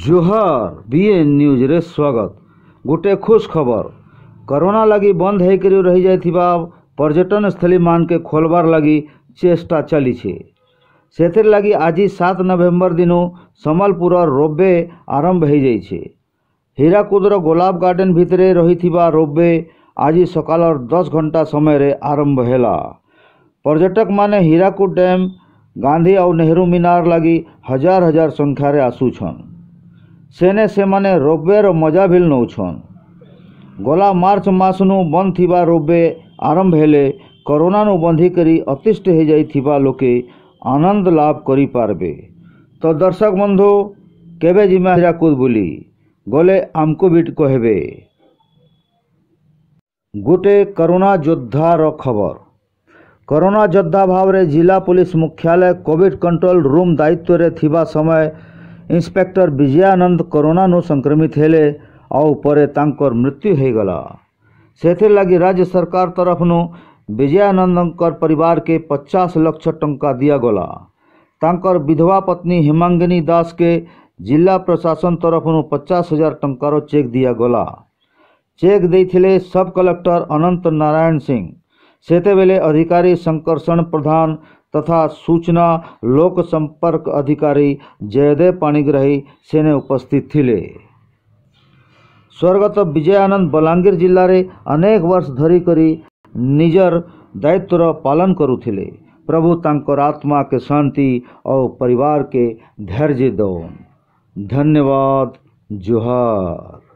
ଜୁହାର ବିଏ ନ୍ୟୁଜ୍ରେ ସ୍ୱାଗତ ଗୋଟେ ଖୁସ୍ ଖବର କରୋନା ଲାଗି ବନ୍ଦ ହେଇକରି ରହିଯାଇଥିବା ପର୍ଯ୍ୟଟନସ୍ଥଳୀମାନକେ ଖୋଲବାର୍ ଲାଗି ଚେଷ୍ଟା ଚାଲିଛେ ସେଥିର୍ଲାଗି ଆଜି ସାତ ନଭେମ୍ବର ଦିନୁ ସମ୍ବଲପୁରର ରୋପୱେ ଆରମ୍ଭ ହେଇଯାଇଛେ ହୀରାକୁଦର ଗୋଲାପ ଗାର୍ଡ଼େନ୍ ଭିତରେ ରହିଥିବା ରୋପୱେ ଆଜି ସକାଳର ଦଶ ଘଣ୍ଟା ସମୟରେ ଆରମ୍ଭ ହେଲା ପର୍ଯ୍ୟଟକମାନେ ହୀରାକୁଦ ଡ୍ୟାମ୍ ଗାନ୍ଧୀ ଆଉ ନେହେରୁ ମିନାର ଲାଗି ହଜାର ହଜାର ସଂଖ୍ୟାରେ ଆସୁଛନ୍ ସେନେ ସେମାନେ ରୋପୱେର ମଜା ଭିଲ୍ ନଉଛନ୍ ଗଲା ମାର୍ଚ୍ଚ ମାସନୁ ବନ୍ଦ ଥିବା ରୌପ୍ୟ ଆରମ୍ଭ ହେଲେ କରୋନାନୁ ବନ୍ଧିକରି ଅତିଷ୍ଠ ହୋଇଯାଇଥିବା ଲୋକେ ଆନନ୍ଦ ଲାଭ କରିପାରବେ ତ ଦର୍ଶକ ବନ୍ଧୁ କେବେ ଯିମା ହୀରାକୁଦ ବୁଲି ଗଲେ ଆମକୁ ବି କହିବେ ଗୋଟେ କରୋନା ଯୋଦ୍ଧାର ଖବର କରୋନା ଯୋଦ୍ଧା ଭାବରେ ଜିଲ୍ଲା ପୋଲିସ ମୁଖ୍ୟାଳୟ କୋଭିଡ଼ କଣ୍ଟ୍ରୋଲ ରୁମ୍ ଦାୟିତ୍ୱରେ ଥିବା ସମୟ इन्स्पेक्टर विजयानंद करोना नु संक्रमित हेले आउे मृत्यु होगला से लगी राज्य सरकार तरफ नु विजयानंद परिवार के पचास लक्ष टा दिगला विधवा पत्नी हिमांगिनी दास के जिला प्रशासन तरफ नु पचास हजार टकर चेक दिगला चेक दे सब कलेक्टर अनंत नारायण सिंह सेतेबेले अधिकारी शंकरषण प्रधान तथा सूचना लोक संपर्क अधिकारी जयदेव पाणीग्राही सेने उपस्थित थे स्वर्गत विजयानंद बलांगीर जिले में अनेक वर्ष धरी करी निजर दायित्वर पालन करुले प्रभु तांकर आत्मा के शांति और परिवार के धैर्य दौन धन्यवाद जुहार